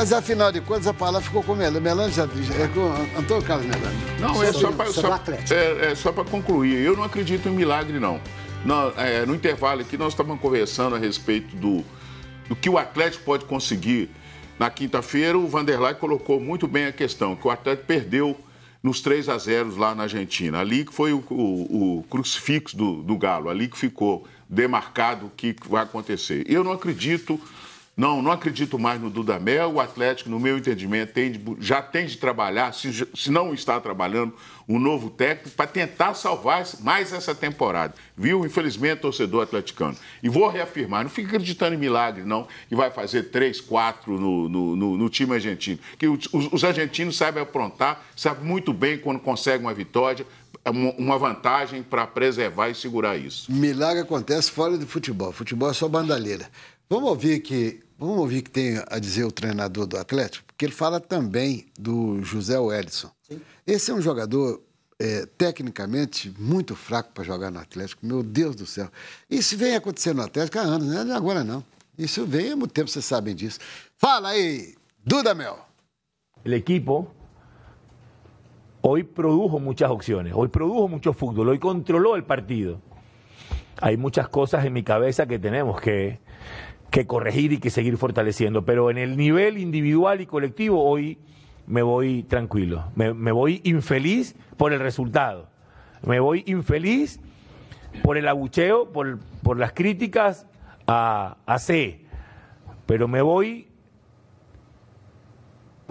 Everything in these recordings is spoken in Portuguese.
Mas afinal de contas, a palavra ficou com Melange. Melange já, já é com Antônio Carlos Melange. Não, é só para só, é, é, é só concluir. Eu não acredito em milagre, não. é, no intervalo aqui, nós estávamos conversando a respeito do, do que o Atlético pode conseguir. Na quinta-feira, o Vanderlei colocou muito bem a questão, que o Atlético perdeu nos 3 a 0 lá na Argentina. Ali que foi o, o, o crucifixo do, do Galo, ali que ficou demarcado o que vai acontecer. Eu não acredito não, não acredito mais no Dudamel. O Atlético, no meu entendimento, tem de, já tem de trabalhar, se, se, não está trabalhando, um novo técnico para tentar salvar mais essa temporada. Viu? Infelizmente, torcedor atleticano. E vou reafirmar: não fica acreditando em milagre, não, que vai fazer 3, 4 no, no, no, no time argentino. Que os, os argentinos sabem aprontar, sabem muito bem quando conseguem uma vitória, é uma vantagem para preservar e segurar isso. Milagre acontece fora do futebol. Futebol é só bandalheira. Vamos ouvir aqui. Vamos ouvir o que tem a dizer o treinador do Atlético, porque ele fala também do José Wellison. Esse é um jogador é, tecnicamente muito fraco para jogar no Atlético, meu Deus do céu. Isso vem acontecendo no Atlético há anos, né? não é agora não. Isso vem há muito tempo, vocês sabem disso. Fala aí, Duda Mel. O equipo hoy produjo muchas opciones, hoy produjo mucho fútbol, hoy controló el partido. Hay muchas cosas em mi cabeza que tenemos que que corregir y que seguir fortaleciendo. Pero en el nivel individual y colectivo hoy me voy tranquilo, me, voy infeliz por el resultado, me voy infeliz por el abucheo, por, por las críticas a, C, pero me voy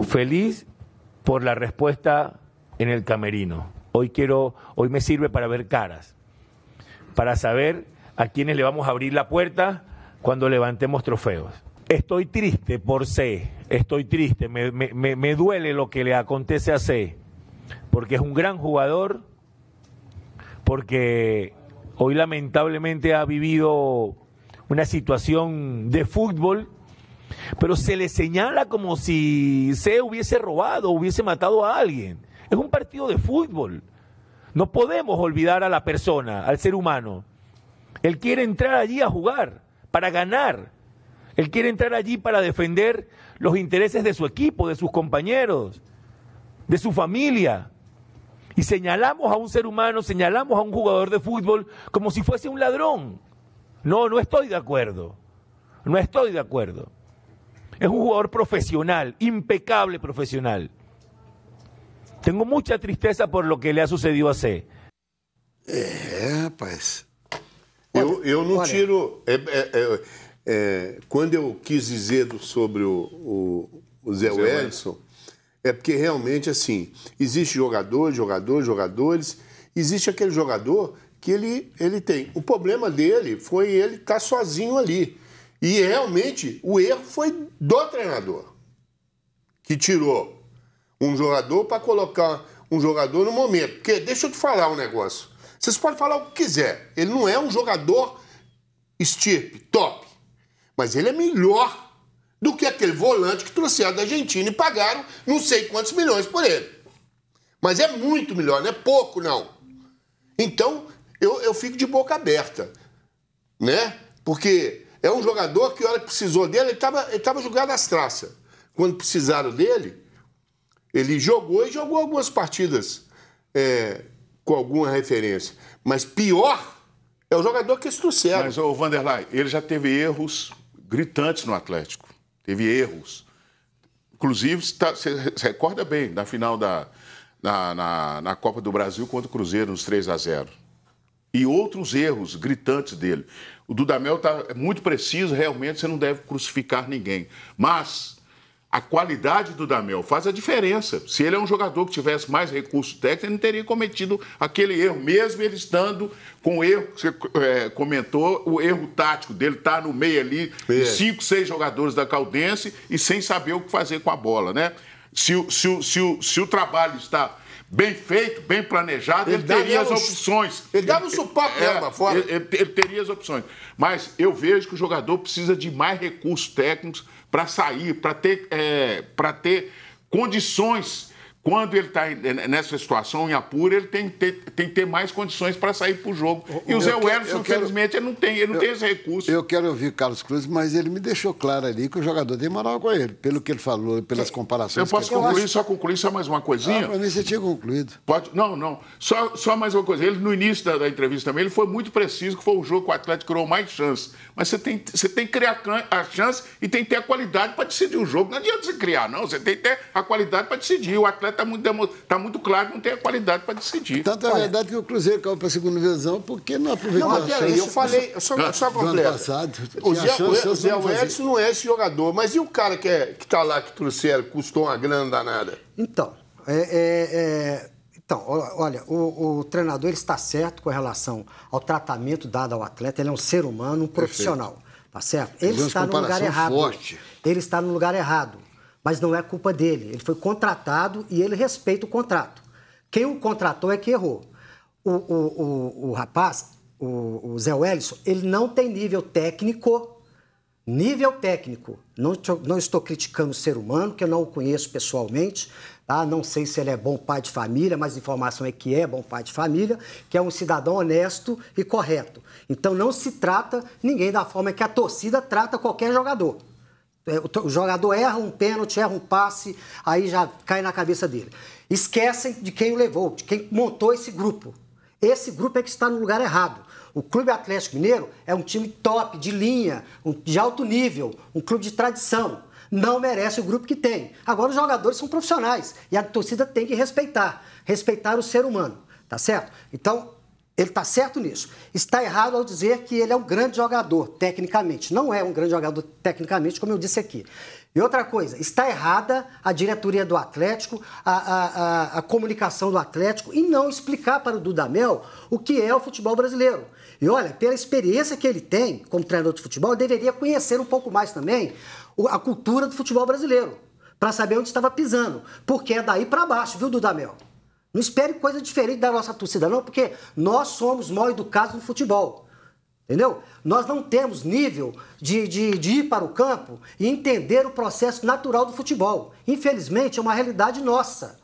feliz por la respuesta en el camerino. Hoy quiero, hoy me sirve para ver caras, para saber a quiénes le vamos a abrir la puerta cuando levantemos trofeos. Estoy triste por C, estoy triste, me, me, duele lo que le acontece a C, porque es un gran jugador, porque hoy lamentablemente ha vivido una situación de fútbol, pero se le señala como si ...C hubiese robado, hubiese matado a alguien. Es un partido de fútbol. No podemos olvidar a la persona, al ser humano. Él quiere entrar allí a jugar para ganar. Él quiere entrar allí para defender los intereses de su equipo, de sus compañeros, de su familia. Y señalamos a un ser humano, señalamos a un jugador de fútbol como si fuese un ladrón. No, no estoy de acuerdo. No estoy de acuerdo. Es un jugador profesional, impecable profesional. Tengo mucha tristeza por lo que le ha sucedido a C. Eh, pues eu, eu não olha. tiro. É, é, é, é quando eu quis dizer sobre o, o, o Zé Wellison, é porque realmente, assim, existe jogador, jogador, jogadores, existe aquele jogador que ele, ele tem. O problema dele foi ele estar tá sozinho ali. E realmente o erro foi do treinador, que tirou um jogador para colocar um jogador no momento. Porque deixa eu te falar um negócio. Vocês podem falar o que quiser. Ele não é um jogador estirpe, top. Mas ele é melhor do que aquele volante que trouxeram da Argentina e pagaram não sei quantos milhões por ele. Mas é muito melhor, não é pouco, não. Então, eu, eu fico de boca aberta, né? Porque é um jogador que, na hora que precisou dele, ele estava ele tava jogado às traças. Quando precisaram dele, ele jogou e jogou algumas partidas é, com alguma referência. Mas pior é o jogador que estrucera. Mas o Vanderlei, ele já teve erros gritantes no Atlético. Teve erros. Inclusive, tá, você recorda bem, na final da na, na, na, Copa do Brasil contra o Cruzeiro, nos 3 a 0 E outros erros gritantes dele. O Dudamel está muito preciso, realmente você não deve crucificar ninguém. Mas a qualidade do Damel faz a diferença. Se ele é um jogador que tivesse mais recurso técnico, ele não teria cometido aquele erro, mesmo ele estando com o erro que você é, comentou, o erro tático dele estar tá no meio ali, é. cinco, seis jogadores da Caldense e sem saber o que fazer com a bola, né? Se, se, se, se o trabalho está bem feito, bem planejado, ele, ele teria as opções. Ele dava o supapo é, fora. ele, ele teria as opções. Mas eu vejo que o jogador precisa de mais recursos técnicos para sair, para ter, é, ter condições quando ele está né, nessa situação em apuro, ele tem que ter, tem que ter mais condições para sair para o jogo. E o Zé Wellington, infelizmente, ele não tem, ele não eu, tem esse recurso. Eu quero ouvir Carlos Cruz, mas ele me deixou claro ali que o jogador tem moral com ele, pelo que ele falou, pelas comparações. Eu posso concluir, acho... só concluir só mais uma coisinha? Ah, para mim você tinha concluído. Pode? Não, não. Só, só mais uma coisa. Ele, no início da, da entrevista também, ele foi muito preciso que foi o jogo que o Atlético criou mais chances. Mas você tem, você tem que criar a chance e tem que ter a qualidade para decidir o jogo. Não adianta você criar, não. Você tem que ter a qualidade para decidir. O Atlético está muito, tá muito claro que não tem a qualidade para decidir. Tanto é verdade que o Cruzeiro caiu para a segunda divisão porque não aproveitou não, a chance. eu falei, só, só completo. Passado, o Zé, chance, o Zé Edson não é esse jogador, mas e o cara que é, está lá que trouxeram, custou uma grana danada? Então, é, é, é... Então, olha, o, o, treinador ele está certo com relação ao tratamento dado ao atleta. Ele é um ser humano, um profissional, Perfeito. tá certo? Ele está no lugar errado. Forte. Ele está no lugar errado mas não é culpa dele. Ele foi contratado e ele respeita o contrato. Quem o contratou é que errou. O, o, o, o rapaz, o, o Zé Wellison, ele não tem nível técnico. Nível técnico. Não, não estou criticando o ser humano, que eu não o conheço pessoalmente. Tá? Não sei se ele é bom pai de família, mas a informação é que é bom pai de família, que é um cidadão honesto e correto. Então não se trata ninguém da forma que a torcida trata qualquer jogador. É, o jogador erra um pênalti, erra um passe, aí já cai na cabeça dele. Esquecem de quem o levou, de quem montou esse grupo. Esse grupo é que está no lugar errado. O Clube Atlético Mineiro é um time top, de linha, de alto nível, um clube de tradição. Não merece o grupo que tem. Agora, os jogadores são profissionais e a torcida tem que respeitar respeitar o ser humano, tá certo? Então, ele está certo nisso. Está errado ao dizer que ele é um grande jogador, tecnicamente. Não é um grande jogador, tecnicamente, como eu disse aqui. E outra coisa, está errada a diretoria do Atlético, a, a, a, comunicação do Atlético, e não explicar para o Dudamel o que é o futebol brasileiro. E olha, pela experiência que ele tem como treinador de futebol, deveria conhecer um pouco mais também a cultura do futebol brasileiro, para saber onde estava pisando, porque é daí para baixo, viu, Dudamel? Não espere coisa diferente da nossa torcida, não, porque nós somos mal educados no futebol. Entendeu? Nós não temos nível de, de, de, ir para o campo e entender o processo natural do futebol. Infelizmente, é uma realidade nossa,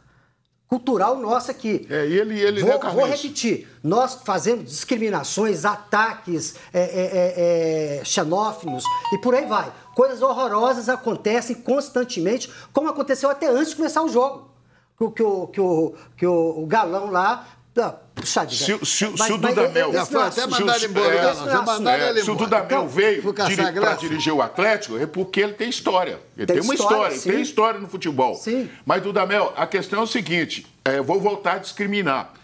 cultural nossa aqui. É, ele, ele vou, né, vou repetir: nós fazemos discriminações, ataques é, é, é, é e por aí vai. Coisas horrorosas acontecem constantemente, como aconteceu até antes de começar o jogo que, que, o, que, o, que o galão lá Puxadinha. Se, o Dudamel Mel. se, o então, veio diri para dirigir o Atlético, é porque ele tem história. Ele tem, tem uma história, história tem história no futebol. Sim. Mas, Dudamel, Mel, a questão é o seguinte: é, vou voltar a discriminar.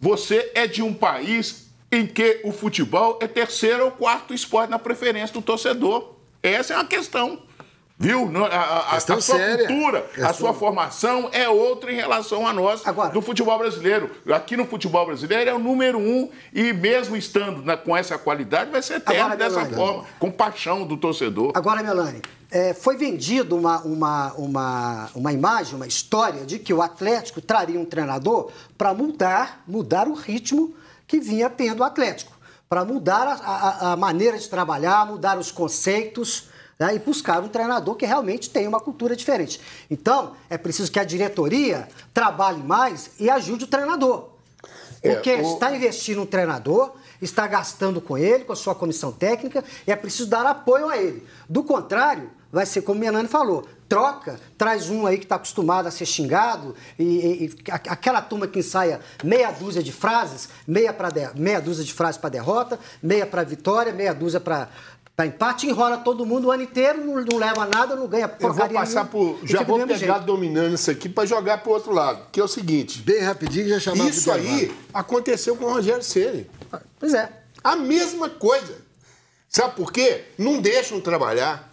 Você é de um país em que o futebol é terceiro ou quarto esporte na preferência do torcedor. Essa é uma questão. Viu? A, a, a sua séria. cultura, a sua formação é outra em relação a nós Agora... do futebol brasileiro. Aqui no futebol brasileiro é o número um e mesmo estando na, com essa qualidade, vai ser eterno Agora, dessa forma, com paixão do torcedor. Agora, Melanie, é, foi vendido uma, uma, uma, uma imagem, uma história de que o Atlético traria um treinador para mudar, mudar o ritmo que vinha tendo o Atlético, para mudar a, a, a maneira de trabalhar, mudar os conceitos né, e buscar um treinador que realmente tenha uma cultura diferente. Então, é preciso que a diretoria trabalhe mais e ajude o treinador. É, Porque é, o... está investindo um treinador, está gastando com ele, com a sua comissão técnica, e é preciso dar apoio a ele. Do contrário, vai ser como o Menani falou, troca, traz um aí que está acostumado a ser xingado, e, e, e, aquela turma que ensaia meia dúzia de frases, meia, pra de, meia dúzia de frases para derrota, meia para vitória, meia dúzia para Tá empate, enrola todo mundo o ano inteiro, não, não leva nada, não ganha porcaria. Eu vou passar por. Já vou pegar jeito. dominando isso aqui para jogar pro outro lado, que é o seguinte. Bem rapidinho já chamava Isso aí aconteceu com o Rogério Ceni. Ah, pois é. A mesma coisa. Sabe por quê? Não deixam trabalhar.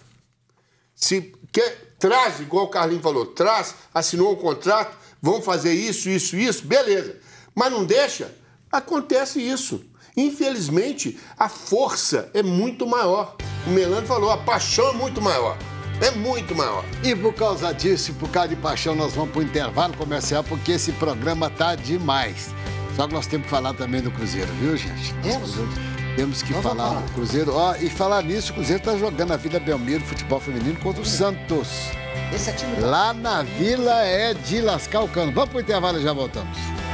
Se quer, traz, igual o Carlinho falou, traz, assinou um contrato, vão fazer isso, isso, isso, beleza. Mas não deixa, acontece isso. Infelizmente, a força é muito maior. O Melano falou, a paixão é muito maior. É muito maior. E por causa disso, por causa de paixão, nós vamos para o intervalo comercial, porque esse programa tá demais. Só que nós temos que falar também do Cruzeiro, viu, gente? Temos. Temos que falar, falar do Cruzeiro. Ó, e falar nisso, o Cruzeiro tá jogando a Vila Belmiro Futebol Feminino contra o Santos. Esse é time Lá na Vila é de lascar o cano. Vamos para o intervalo e já voltamos.